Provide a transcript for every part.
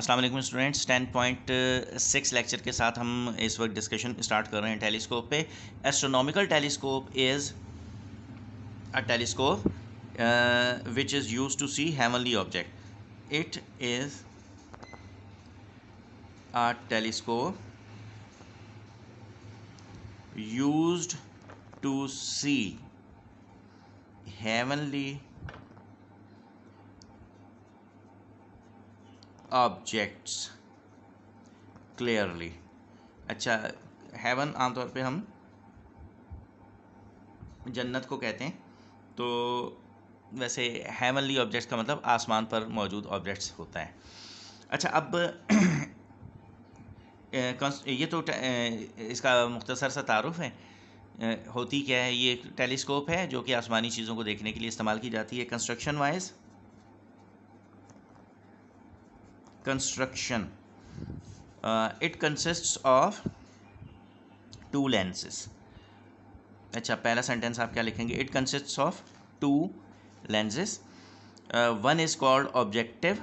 Aslam students ten point six lecture के साथ हम इस वक्त डिस्कशन स्टार्ट कर रहे हैं टेलीस्कोप पे astronomical telescope is a telescope which is use to see heavenly object it is a telescope use to see heavenly objects clearly अच्छा हेवन आमतौर पे हम जन्नत को कहते हैं तो वैसे हेवनली ऑब्जेक्ट्स का मतलब आसमान पर मौजूद ऑब्जेक्ट्स होता है अच्छा अब ये तो इसका मुख्तसर सा तारफ़ है होती क्या है ये एक टेलीस्कोप है जो कि आसमानी चीज़ों को देखने के लिए इस्तेमाल की जाती है construction wise construction uh, it consists of two lenses अच्छा पहला सेंटेंस आप क्या लिखेंगे it consist of two lenses one is called objective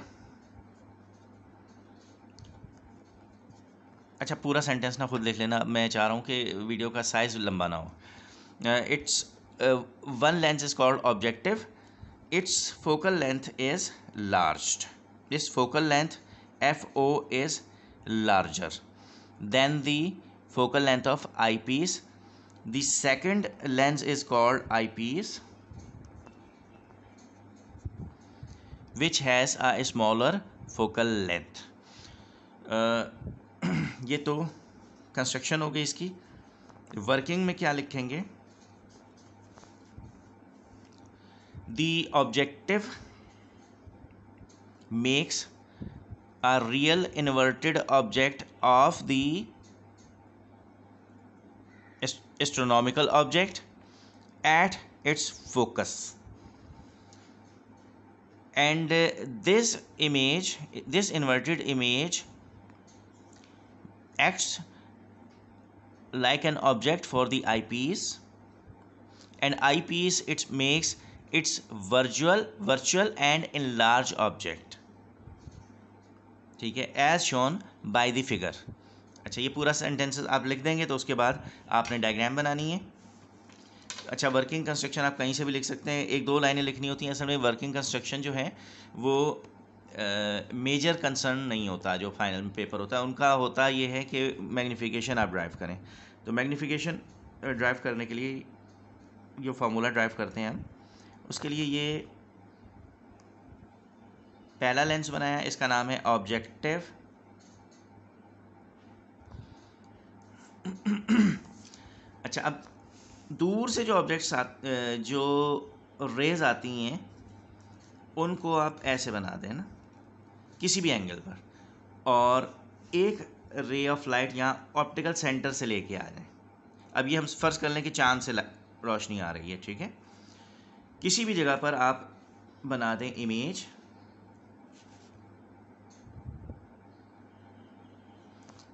अच्छा पूरा सेंटेंस ना खुद लिख लेना मैं चाह रहा हूँ कि वीडियो का साइज लंबा ना हो it's one lens is called objective it's focal length is large this focal length F O is larger than the focal length of eyepiece the second lens is called eyepiece which has a smaller focal length ये तो construction हो गई इसकी working में क्या लिखेंगे the objective makes a real inverted object of the astronomical object at its focus and uh, this image this inverted image acts like an object for the eyepiece and eyepiece it makes its virtual virtual and enlarged object ठीक है as shown by the figure अच्छा ये पूरा sentence आप लिख देंगे तो उसके बाद आपने डायग्राम बनानी है अच्छा वर्किंग कंस्ट्रक्शन आप कहीं से भी लिख सकते हैं एक दो लाइनें लिखनी होती हैं असल में वर्किंग कंस्ट्रक्शन जो है वो मेजर uh, कंसर्न नहीं होता जो फाइनल में पेपर होता है उनका होता ये है कि मैग्नीफिकेशन आप ड्राइव करें तो मैग्नीफिकेशन ड्राइव करने के लिए जो फार्मूला ड्राइव करते हैं हम उसके लिए ये पहला लेंस बनाया इसका नाम है ऑब्जेक्टिव अच्छा अब दूर से जो ऑब्जेक्ट्स जो रेज आती हैं उनको आप ऐसे बना देना किसी भी एंगल पर और एक रे ऑफ लाइट यहाँ ऑप्टिकल सेंटर से लेके आ जाए अब ये हम फर्ज कर लें कि चांद से रोशनी आ रही है ठीक है किसी भी जगह पर आप बना दें इमेज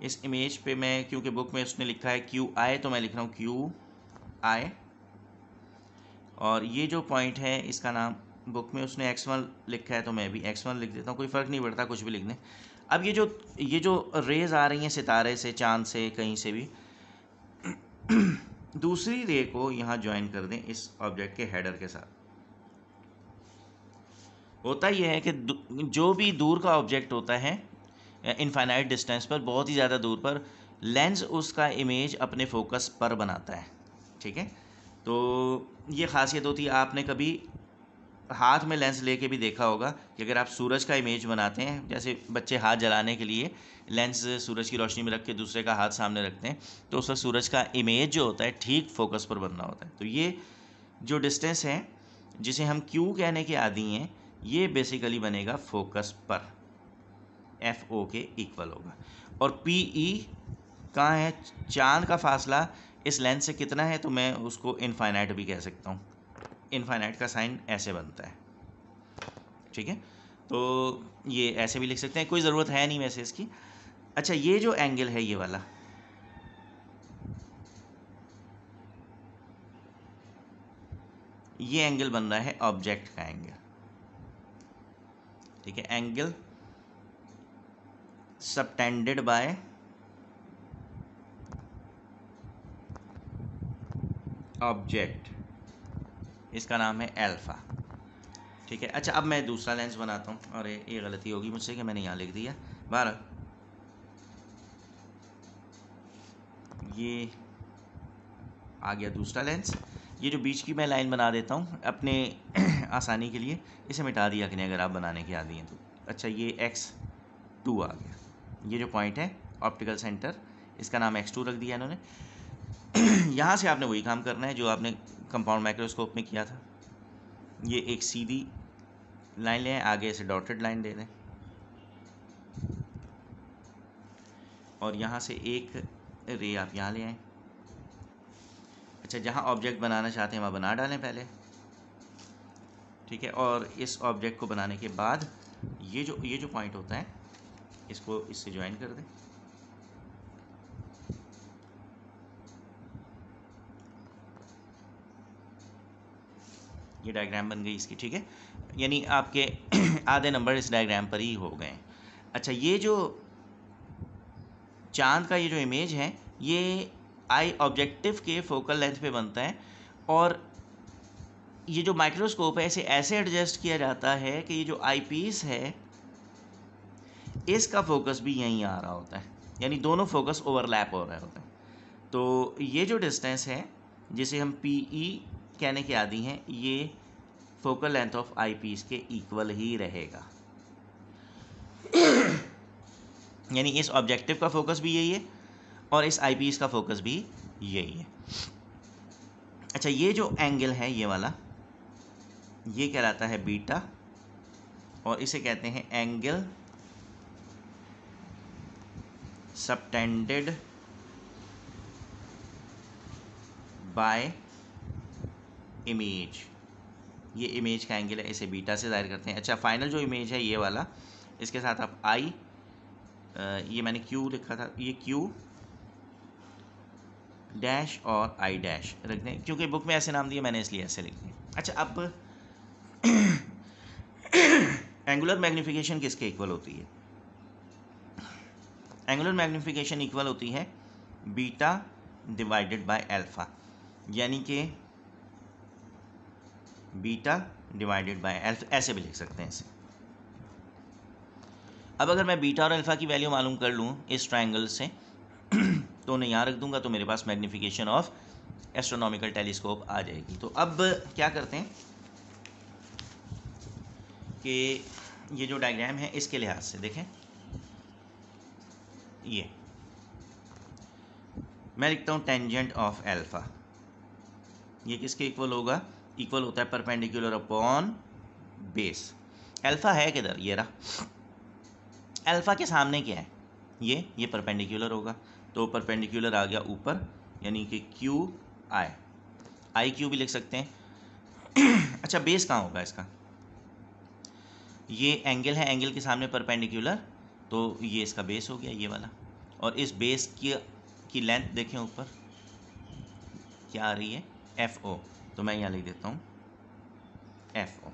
इस इमेज पे मैं क्योंकि बुक में उसने लिखा है क्यू आई तो मैं लिख रहा हूँ क्यू आई और ये जो पॉइंट है इसका नाम बुक में उसने एक्स वन लिखा है तो मैं भी एक्स वन लिख देता हूँ कोई फ़र्क नहीं पड़ता कुछ भी लिख दें अब ये जो ये जो रेज़ आ रही हैं सितारे से चांद से कहीं से भी दूसरी रे को यहाँ ज्वाइन कर दें इस ऑब्जेक्ट के हेडर के साथ होता यह है कि जो भी दूर का ऑब्जेक्ट होता है इनफाइनाइट डिस्टेंस पर बहुत ही ज़्यादा दूर पर लेंस उसका इमेज अपने फोकस पर बनाता है ठीक है तो ये खासियत होती है आपने कभी हाथ में लेंस लेके भी देखा होगा कि अगर आप सूरज का इमेज बनाते हैं जैसे बच्चे हाथ जलाने के लिए लेंस सूरज की रोशनी में रख के दूसरे का हाथ सामने रखते हैं तो उस वक्त सूरज का इमेज जो होता है ठीक फोकस पर बनना होता है तो ये जो डिस्टेंस है जिसे हम क्यू कहने के आदि हैं ये बेसिकली बनेगा फोकस पर एफ ओ के इक्वल होगा और पी ई e कहाँ है चांद का फासला इस लेंथ से कितना है तो मैं उसको इनफाइनाइट भी कह सकता हूँ इनफाइनाइट का साइन ऐसे बनता है ठीक है तो ये ऐसे भी लिख सकते हैं कोई ज़रूरत है नहीं वैसे इसकी अच्छा ये जो एंगल है ये वाला ये एंगल बन रहा है ऑब्जेक्ट का एंगल ठीक है एंगल सबटेंडेड बाय ऑब्जेक्ट इसका नाम है एल्फ़ा ठीक है अच्छा अब मैं दूसरा लेंस बनाता हूँ और ये गलती होगी मुझसे कि मैंने यहाँ लिख दिया बारह ये आ गया दूसरा लेंस ये जो बीच की मैं लाइन बना देता हूँ अपने आसानी के लिए इसे मिटा दिया कि नहीं अगर आप बनाने के आदि हैं तो अच्छा ये एक्स टू आ गया ये जो पॉइंट है ऑप्टिकल सेंटर इसका नाम एक्स टू रख दिया इन्होंने यहाँ से आपने वही काम करना है जो आपने कंपाउंड माइक्रोस्कोप में किया था ये एक सीधी लाइन लें आगे से डॉटेड लाइन दे दें और यहाँ से एक रे आप यहाँ ले आएँ अच्छा जहाँ ऑब्जेक्ट बनाना चाहते हैं वहाँ बना डालें पहले ठीक है और इस ऑब्जेक्ट को बनाने के बाद ये जो ये जो पॉइंट होता है इसको इससे ज्वाइन कर दें ये डायग्राम बन गई इसकी ठीक है यानी आपके आधे नंबर इस डायग्राम पर ही हो गए अच्छा ये जो चांद का ये जो इमेज है ये आई ऑब्जेक्टिव के फोकल लेंथ पे बनता है और ये जो माइक्रोस्कोप है इसे ऐसे एडजस्ट किया जाता है कि ये जो आई पीस है इसका फोकस भी यहीं आ रहा होता है यानी दोनों फोकस ओवरलैप हो रहे होते हैं तो ये जो डिस्टेंस है जिसे हम पी ई e कहने के आदि हैं ये focal length of eyepiece के इक्वल ही रहेगा यानी इस ऑब्जेक्टिव का फोकस भी यही है और इस आई पीस का फोकस भी यही है अच्छा ये जो एंगल है ये वाला ये कहलाता है बीटा और इसे कहते हैं एंगल सबटेंडेड बाय इमेज ये इमेज का एंगल है इसे बीटा से जाहिर करते हैं अच्छा फाइनल जो इमेज है ये वाला इसके साथ आप आई ये मैंने क्यू लिखा था ये क्यू डैश और आई डैश रख दें क्योंकि बुक में ऐसे नाम दिए मैंने इसलिए ऐसे लिख दिए अच्छा अब एंगुलर मैग्नीफिकेशन किसके इक्वल होती है एंगुलर मैग्नीफिकेशन इक्वल होती है बीटा डिवाइडेड बाय अल्फा यानी कि बीटा डिवाइडेड बाय अल्फा ऐसे भी लिख सकते हैं इसे अब अगर मैं बीटा और अल्फा की वैल्यू मालूम कर लूँ इस ट्राइंगल से तो उन्हें यहाँ रख दूंगा तो मेरे पास मैग्नीफिकेशन ऑफ एस्ट्रोनॉमिकल टेलीस्कोप आ जाएगी तो अब क्या करते हैं कि ये जो डायग्राम है इसके लिहाज से देखें ये मैं लिखता हूँ टेंजेंट ऑफ एल्फ़ा ये किसके इक्वल होगा इक्वल होता है परपेंडिकुलर अपॉन बेस एल्फा है किधर ये रहा एल्फा के सामने क्या है ये ये परपेंडिकुलर होगा तो परपेंडिकुलर आ गया ऊपर यानी कि क्यू आई आई क्यू भी लिख सकते हैं अच्छा बेस कहाँ होगा इसका ये एंगल है एंगल के सामने परपेंडिकुलर तो ये इसका बेस हो गया ये वाला और इस बेस की की लेंथ देखें ऊपर क्या आ रही है एफ ओ तो मैं यहाँ लिख देता हूँ एफ ओ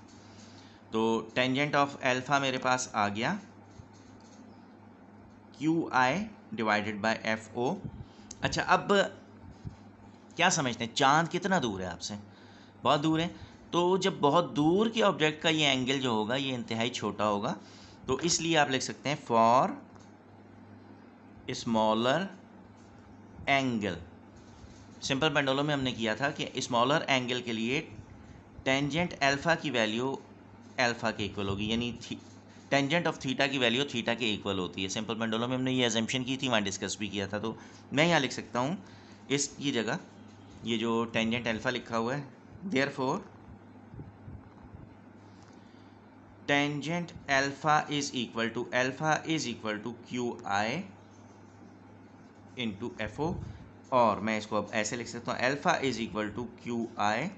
तो टेंजेंट ऑफ एल्फ़ा मेरे पास आ गया Q I divided by F O अच्छा अब क्या समझते हैं चांद कितना दूर है आपसे बहुत दूर है तो जब बहुत दूर के ऑब्जेक्ट का ये एंगल जो होगा ये इंतहाई छोटा होगा तो इसलिए आप लिख सकते हैं for smaller angle simple pendulum में हमने किया था कि स्मॉलर एंगल के लिए टेंजेंट अल्फ़ा की वैल्यू अल्फ़ा के इक्वल होगी यानी टेंजेंट ऑफ थीटा की वैल्यू थीटा के इक्वल होती है सिंपल पेंडोलो में हमने ये एजम्पन की थी वहाँ डिस्कस भी किया था तो मैं यहाँ लिख सकता हूँ इस ये जगह ये जो टेंजेंट अल्फ़ा लिखा हुआ है therefore tangent alpha is equal to alpha is equal to Q I into F O और मैं इसको अब ऐसे लिख सकता हूँ alpha is equal to Q I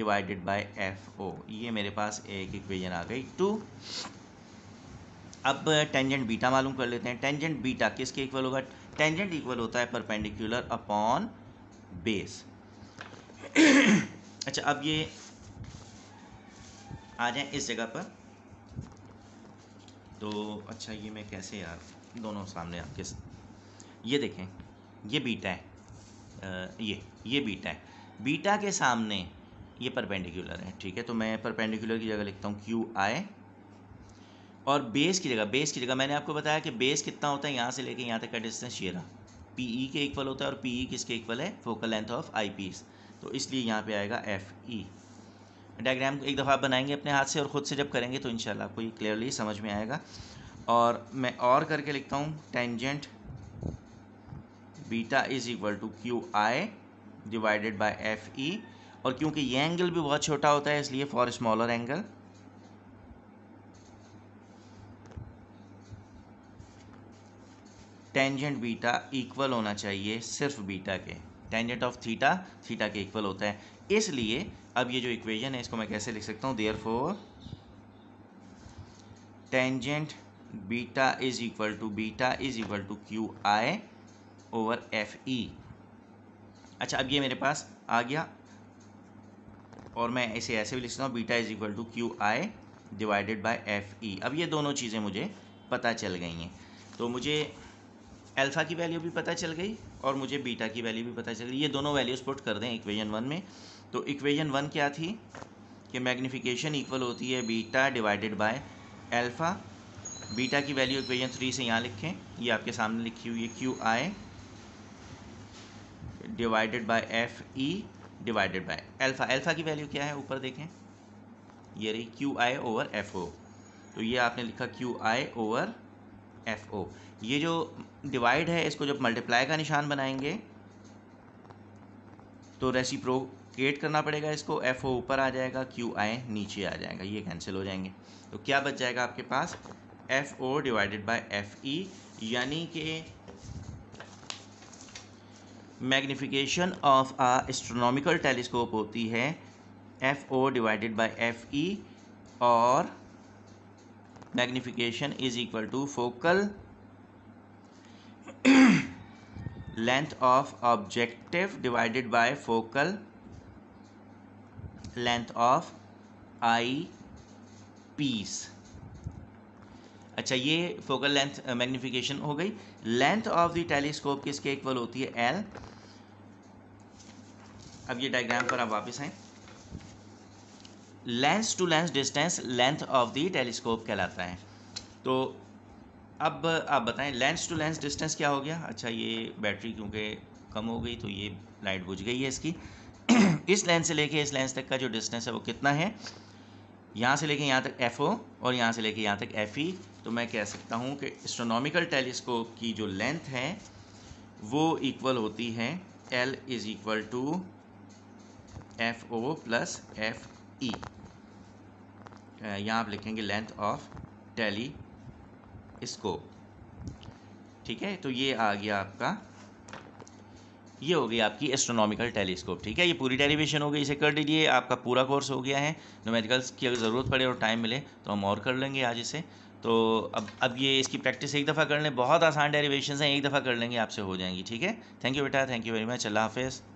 divided by F O ये मेरे पास एक इक्वेशन आ गई टू अब टेंजेंट बीटा मालूम कर लेते हैं टेंजेंट बीटा किसके इक्वल होगा टेंजेंट इक्वल होता है परपेंडिकुलर अपॉन बेस अच्छा अब ये आ जाए इस जगह पर तो अच्छा ये मैं कैसे यार दोनों सामने आपके ये देखें ये बीटा है ये ये बीटा है बीटा के सामने ये परपेंडिकुलर है ठीक है तो मैं परपेंडिकुलर की जगह लिखता हूँ क्यू आए और बेस की जगह बेस की जगह मैंने आपको बताया कि बेस कितना होता है यहाँ से लेके यहाँ तक का डिस्टेंस शेरा पी ई के इक्वल होता है और पी ई e किसके इक्वल है फोकल लेंथ ऑफ आई तो इसलिए यहाँ पे आएगा एफ ई e। डायग्राम को एक दफ़ा आप बनाएंगे अपने हाथ से और ख़ुद से जब करेंगे तो इनशाला आपको ये क्लियरली समझ में आएगा और मैं और करके लिखता हूँ tangent beta is equal to Q I divided by F E और क्योंकि ये एंगल भी बहुत छोटा होता है इसलिए for smaller angle tangent beta equal होना चाहिए सिर्फ बीटा के टेंजेंट ऑफ थीटा थीटा के इक्वल होता है इसलिए अब ये जो इक्वेशन है इसको मैं कैसे लिख सकता हूँ therefore tangent beta is equal to beta is equal to Q I over F E अच्छा अब ये मेरे पास आ गया और मैं इसे ऐसे भी लिख सकता हूँ beta is equal to Q I divided by F E अब ये दोनों चीज़ें मुझे पता चल गई हैं तो मुझे अल्फ़ा की वैल्यू भी पता चल गई और मुझे बीटा की वैल्यू भी पता चल रही ये दोनों वैल्यूज पुट कर दें इक्वेशन वन में तो इक्वेशन वन क्या थी कि मैग्नीफिकेशन इक्वल होती है beta divided by alpha beta की वैल्यू इक्वेशन थ्री से यहाँ लिखें ये आपके सामने लिखी हुई है Q I divided by F E divided by alpha alpha की वैल्यू क्या है ऊपर देखें ये रही Q I over F O तो ये आपने लिखा Q I over F O ये जो डिवाइड है इसको जब मल्टीप्लाई का निशान बनाएंगे तो रेसिप्रोकेट करना पड़ेगा इसको एफ ओ ऊपर आ जाएगा क्यू आई नीचे आ जाएगा ये कैंसिल हो जाएंगे तो क्या बच जाएगा आपके पास F O divided by F E यानी कि magnification of a astronomical telescope होती है F O divided by F E और magnification is equal to focal length of objective divided by focal length of eyepiece अच्छा ये focal length magnification हो गई length of the telescope किसके इक्वल होती है एल अब ये डायग्राम पर आप वापस आए lens to lens distance length of the telescope कहलाता है तो अब आप बताएं लेंस टू लेंस डिस्टेंस क्या हो गया अच्छा ये बैटरी क्योंकि कम हो गई तो ये लाइट बुझ गई है इसकी इस लेंस से लेके इस लेंस तक का जो डिस्टेंस है वो कितना है यहाँ से लेके यहाँ तक एफ ओ और यहाँ से लेके यहाँ तक एफ ई e। तो मैं कह सकता हूँ कि एस्ट्रोनॉमिकल टेलीस्कोप की जो लेंथ है वो इक्वल होती है L is equal to F O plus F E यहाँ आप लिखेंगे लेंथ ऑफ टेली स्कोप ठीक है तो ये आ गया आपका ये हो गई आपकी एस्ट्रोनॉमिकल टेलीस्कोप ठीक है ये पूरी डेरिवेशन हो गई इसे कर लीजिए आपका पूरा कोर्स हो गया है नोमेटिकल्स की अगर ज़रूरत पड़े और टाइम मिले तो हम और कर लेंगे आज इसे तो अब अब ये इसकी प्रैक्टिस एक दफ़ा कर लें बहुत आसान डेरिवेशन हैं एक दफ़ा कर लेंगे आपसे हो जाएंगी ठीक है थैंक यू बेटा थैंक यू वेरी मच अल्लाह हाफिज़